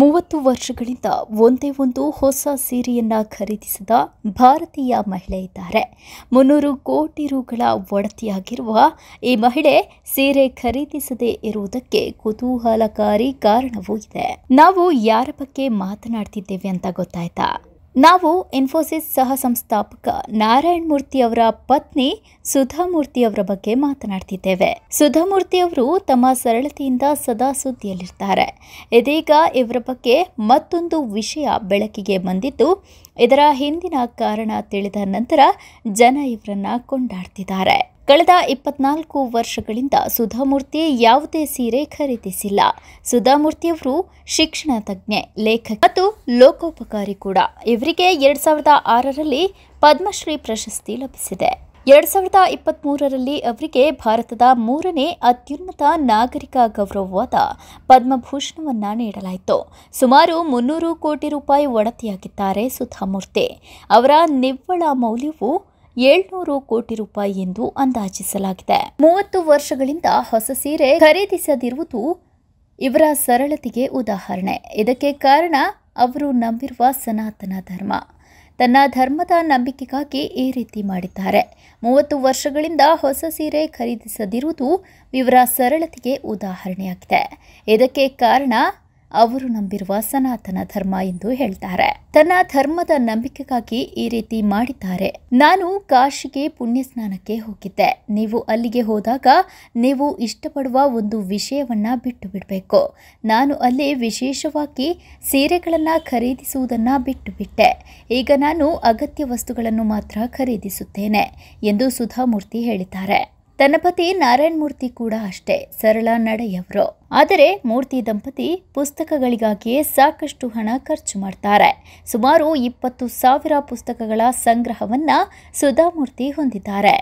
ಮೂವತ್ತು ವರ್ಷಗಳಿಂದ ಒಂದೇ ಒಂದು ಹೊಸ ಸೀರೆಯನ್ನು ಖರೀದಿಸಿದ ಭಾರತೀಯ ಮಹಿಳೆ ಇದ್ದಾರೆ ಮುನ್ನೂರು ಕೋಟಿ ರುಗಳ ಒಡತಿಯಾಗಿರುವ ಈ ಮಹಿಳೆ ಸೀರೆ ಖರೀದಿಸದೇ ಇರುವುದಕ್ಕೆ ಕುತೂಹಲಕಾರಿ ಕಾರಣವೂ ಇದೆ ನಾವು ಯಾರ ಬಗ್ಗೆ ಮಾತನಾಡ್ತಿದ್ದೇವೆ ಅಂತ ಗೊತ್ತಾಯ್ತಾ ನಾವು ಇನ್ಫೋಸಿಸ್ ಸಹ ಸಂಸ್ಥಾಪಕ ನಾರಾಯಣ ಮೂರ್ತಿ ಅವರ ಪತ್ನಿ ಸುಧಾಮೂರ್ತಿಯವರ ಅವರ ಬಗ್ಗೆ ಮಾತನಾಡ್ತಿದ್ದೇವೆ ಸುಧಾಮೂರ್ತಿಯವರು ಅವರು ತಮ್ಮ ಸರಳತೆಯಿಂದ ಸದಾ ಸುದ್ದಿಯಲ್ಲಿರ್ತಾರೆ ಇದೀಗ ಇವರ ಬಗ್ಗೆ ಮತ್ತೊಂದು ವಿಷಯ ಬೆಳಕಿಗೆ ಬಂದಿದ್ದು ಇದರ ಹಿಂದಿನ ಕಾರಣ ತಿಳಿದ ನಂತರ ಜನ ಇವರನ್ನ ಕೊಂಡಾಡ್ತಿದ್ದಾರೆ ಕಳೆದ ಇಪ್ಪತ್ನಾಲ್ಕು ವರ್ಷಗಳಿಂದ ಸುಧಾಮೂರ್ತಿ ಯಾವುದೇ ಸೀರೆ ಖರೀದಿಸಿಲ್ಲ ಸುಧಾಮೂರ್ತಿಯವರು ಶಿಕ್ಷಣ ತಜ್ಞೆ ಲೇಖಕ ಮತ್ತು ಲೋಕೋಪಕಾರಿ ಕೂಡ ಇವರಿಗೆ ಎರಡ್ ಸಾವಿರದ ಆರರಲ್ಲಿ ಪದ್ಮಶ್ರೀ ಪ್ರಶಸ್ತಿ ಲಭಿಸಿದೆ ಎರಡ್ ಸಾವಿರದ ಇಪ್ಪತ್ತ್ ಮೂರರಲ್ಲಿ ಅವರಿಗೆ ಭಾರತದ ಮೂರನೇ ಅತ್ಯುನ್ನತ ನಾಗರಿಕ ಗೌರವವಾದ ಪದ್ಮಭೂಷಣವನ್ನ ನೀಡಲಾಯಿತು ಸುಮಾರು ಮುನ್ನೂರು ಕೋಟಿ ರೂಪಾಯಿ ಒಡತಿಯಾಗಿದ್ದಾರೆ ಸುಧಾಮೂರ್ತಿ ಅವರ ನಿವ್ವಳ ಮೌಲ್ಯವು ಏಳ್ನೂರು ಕೋಟಿ ರೂಪಾಯಿ ಎಂದು ಅಂದಾಜಿಸಲಾಗಿದೆ ಮೂವತ್ತು ವರ್ಷಗಳಿಂದ ಹೊಸ ಸೀರೆ ಖರೀದಿಸದಿರುವುದು ಇವರ ಸರಳತೆಗೆ ಉದಾಹರಣೆ ಇದಕ್ಕೆ ಕಾರಣ ಅವರು ನಂಬಿರುವ ಸನಾತನ ಧರ್ಮ ತನ್ನ ಧರ್ಮದ ನಂಬಿಕೆಗಾಗಿ ಈ ರೀತಿ ಮಾಡಿದ್ದಾರೆ ಮೂವತ್ತು ವರ್ಷಗಳಿಂದ ಹೊಸ ಸೀರೆ ಖರೀದಿಸದಿರುವುದು ಇವರ ಸರಳತೆಗೆ ಉದಾಹರಣೆಯಾಗಿದೆ ಇದಕ್ಕೆ ಕಾರಣ ಅವರು ನಂಬಿರುವ ಸನಾತನ ಧರ್ಮ ಎಂದು ಹೇಳ್ತಾರೆ ತನ್ನ ಧರ್ಮದ ನಂಬಿಕೆಗಾಗಿ ಈ ರೀತಿ ಮಾಡಿದ್ದಾರೆ ನಾನು ಕಾಶಿಗೆ ಪುಣ್ಯ ಸ್ನಾನಕ್ಕೆ ಹೋಗಿದ್ದೆ ನೀವು ಅಲ್ಲಿಗೆ ಹೋದಾಗ ನೀವು ಇಷ್ಟಪಡುವ ಒಂದು ವಿಷಯವನ್ನ ಬಿಟ್ಟು ಬಿಡಬೇಕು ನಾನು ಅಲ್ಲಿ ವಿಶೇಷವಾಗಿ ಸೀರೆಗಳನ್ನ ಖರೀದಿಸುವುದನ್ನ ಬಿಟ್ಟು ಬಿಟ್ಟೆ ಈಗ ನಾನು ಅಗತ್ಯ ವಸ್ತುಗಳನ್ನು ಮಾತ್ರ ಖರೀದಿಸುತ್ತೇನೆ ಎಂದು ಸುಧಾಮೂರ್ತಿ ಹೇಳಿದ್ದಾರೆ ತನ್ನ ಪತಿ ನಾರಾಯಣ ಮೂರ್ತಿ ಕೂಡ ಅಷ್ಟೇ ಸರಳ ನಡೆಯವರು ಆದರೆ ಮೂರ್ತಿ ದಂಪತಿ ಪುಸ್ತಕಗಳಿಗಾಗಿಯೇ ಸಾಕಷ್ಟು ಹಣ ಖರ್ಚು ಮಾಡ್ತಾರೆ ಸುಮಾರು ಇಪ್ಪತ್ತು ಸಾವಿರ ಪುಸ್ತಕಗಳ ಸಂಗ್ರಹವನ್ನ ಸುಧಾಮೂರ್ತಿ ಹೊಂದಿದ್ದಾರೆ